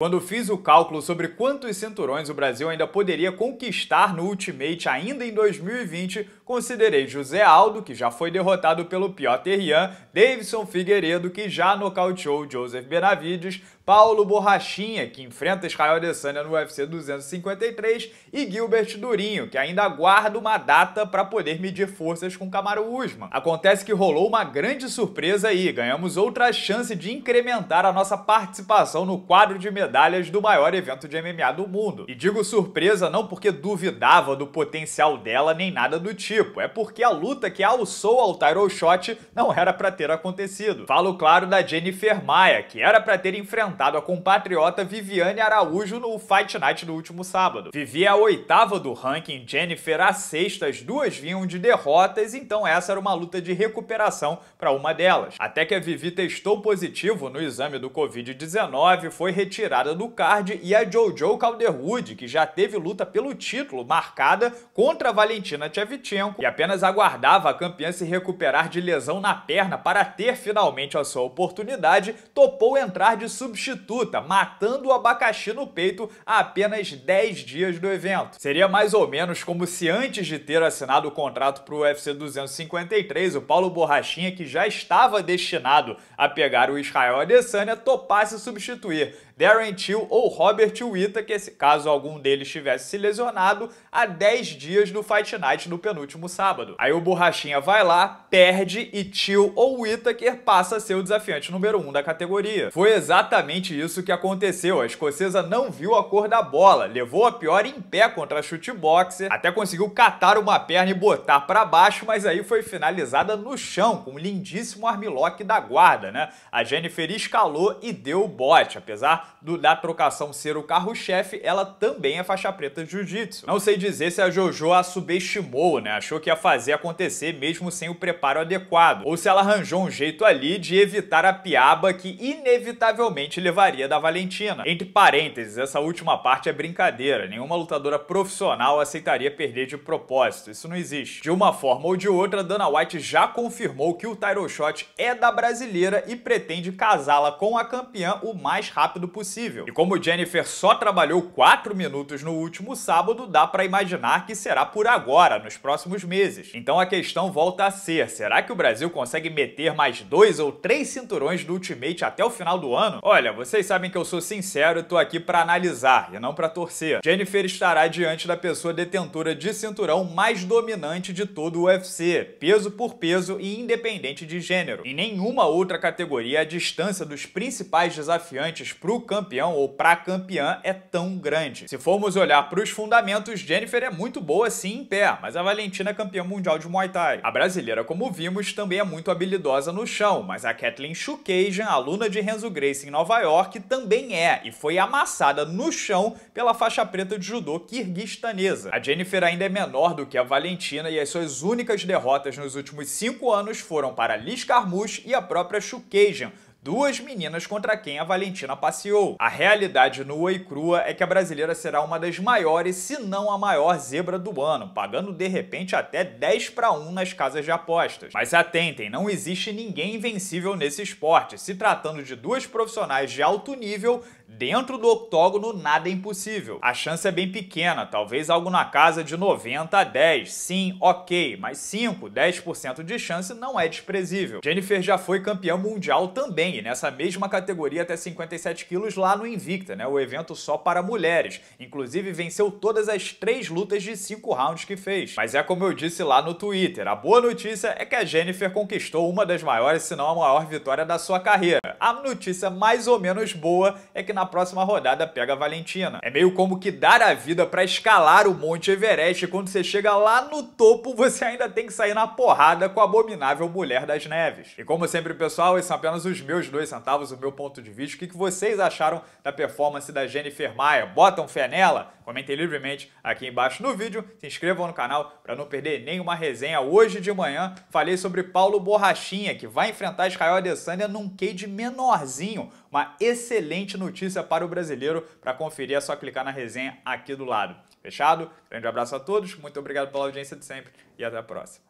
Quando fiz o cálculo sobre quantos cinturões o Brasil ainda poderia conquistar no Ultimate ainda em 2020, considerei José Aldo, que já foi derrotado pelo Piotr Rian, Davidson Figueiredo, que já nocauteou Joseph Benavides, Paulo Borrachinha, que enfrenta Israel Adesanya no UFC 253, e Gilbert Durinho, que ainda aguarda uma data para poder medir forças com Camaro Usman. Acontece que rolou uma grande surpresa aí, ganhamos outra chance de incrementar a nossa participação no quadro de medalhas medalhas do maior evento de MMA do mundo. E digo surpresa não porque duvidava do potencial dela nem nada do tipo, é porque a luta que alçou ao title shot não era para ter acontecido. Falo claro da Jennifer Maia, que era para ter enfrentado a compatriota Viviane Araújo no Fight Night do último sábado. Vivi é a oitava do ranking, Jennifer a sexta, as duas vinham de derrotas, então essa era uma luta de recuperação para uma delas. Até que a Vivi testou positivo no exame do Covid-19, foi retirada retirada do card, e a Jojo Calderwood, que já teve luta pelo título marcada contra a Valentina Tchevchenko e apenas aguardava a campeã se recuperar de lesão na perna para ter finalmente a sua oportunidade, topou entrar de substituta, matando o abacaxi no peito a apenas 10 dias do evento. Seria mais ou menos como se antes de ter assinado o contrato para o UFC 253, o Paulo Borrachinha, que já estava destinado a pegar o Israel Adesanya, topasse substituir Darren Till ou Robert Wita, que caso algum deles tivesse se lesionado, há 10 dias no Fight Night no penúltimo sábado. Aí o Borrachinha vai lá, perde e Till ou Whittaker passa a ser o desafiante número 1 um da categoria. Foi exatamente isso que aconteceu, a escocesa não viu a cor da bola, levou a pior em pé contra a chute boxer, até conseguiu catar uma perna e botar para baixo, mas aí foi finalizada no chão, com um lindíssimo armlock da guarda, né? A Jennifer escalou e deu o bote, apesar do, da trocação ser o carro-chefe, ela também é faixa preta de jiu-jitsu. Não sei dizer se a JoJo a subestimou, né? Achou que ia fazer acontecer mesmo sem o preparo adequado, ou se ela arranjou um jeito ali de evitar a piaba que inevitavelmente levaria da Valentina. Entre parênteses, essa última parte é brincadeira, nenhuma lutadora profissional aceitaria perder de propósito, isso não existe. De uma forma ou de outra, Dana White já confirmou que o Tyro Shot é da brasileira e pretende casá-la com a campeã o mais rápido possível possível. E como Jennifer só trabalhou 4 minutos no último sábado, dá para imaginar que será por agora, nos próximos meses. Então a questão volta a ser: será que o Brasil consegue meter mais dois ou três cinturões do Ultimate até o final do ano? Olha, vocês sabem que eu sou sincero e tô aqui para analisar e não para torcer. Jennifer estará diante da pessoa detentora de cinturão mais dominante de todo o UFC, peso por peso e independente de gênero. Em nenhuma outra categoria a distância dos principais desafiantes pro campeão ou pra campeã é tão grande. Se formos olhar para os fundamentos, Jennifer é muito boa sim em pé, mas a Valentina é campeã mundial de Muay Thai. A brasileira, como vimos, também é muito habilidosa no chão, mas a Kathleen Shukajan, aluna de Renzo Grace em Nova York, também é e foi amassada no chão pela faixa preta de judô kirguistanesa. A Jennifer ainda é menor do que a Valentina e as suas únicas derrotas nos últimos cinco anos foram para Liz Carmouche e a própria Shukajan, duas meninas contra quem a Valentina passeou. A realidade nua e crua é que a brasileira será uma das maiores, se não a maior zebra do ano, pagando de repente até 10 para 1 nas casas de apostas. Mas atentem, não existe ninguém invencível nesse esporte, se tratando de duas profissionais de alto nível dentro do octógono nada é impossível. A chance é bem pequena, talvez algo na casa de 90 a 10. Sim, ok, mas 5, 10% de chance não é desprezível. Jennifer já foi campeã mundial também nessa mesma categoria até 57 quilos lá no Invicta, né? o evento só para mulheres. Inclusive venceu todas as três lutas de cinco rounds que fez. Mas é como eu disse lá no Twitter, a boa notícia é que a Jennifer conquistou uma das maiores, se não a maior vitória da sua carreira. A notícia mais ou menos boa é que na próxima rodada pega a Valentina. É meio como que dar a vida para escalar o Monte Everest e quando você chega lá no topo você ainda tem que sair na porrada com a abominável Mulher das Neves. E como sempre pessoal, esses são apenas os meus meus dois centavos, o meu ponto de vista, o que, que vocês acharam da performance da Jennifer Maia. Botam fé nela? Comentem livremente aqui embaixo no vídeo, se inscrevam no canal para não perder nenhuma resenha. Hoje de manhã falei sobre Paulo Borrachinha, que vai enfrentar Israel Adesanya num cage menorzinho. Uma excelente notícia para o brasileiro. Para conferir é só clicar na resenha aqui do lado. Fechado? Grande abraço a todos, muito obrigado pela audiência de sempre e até a próxima.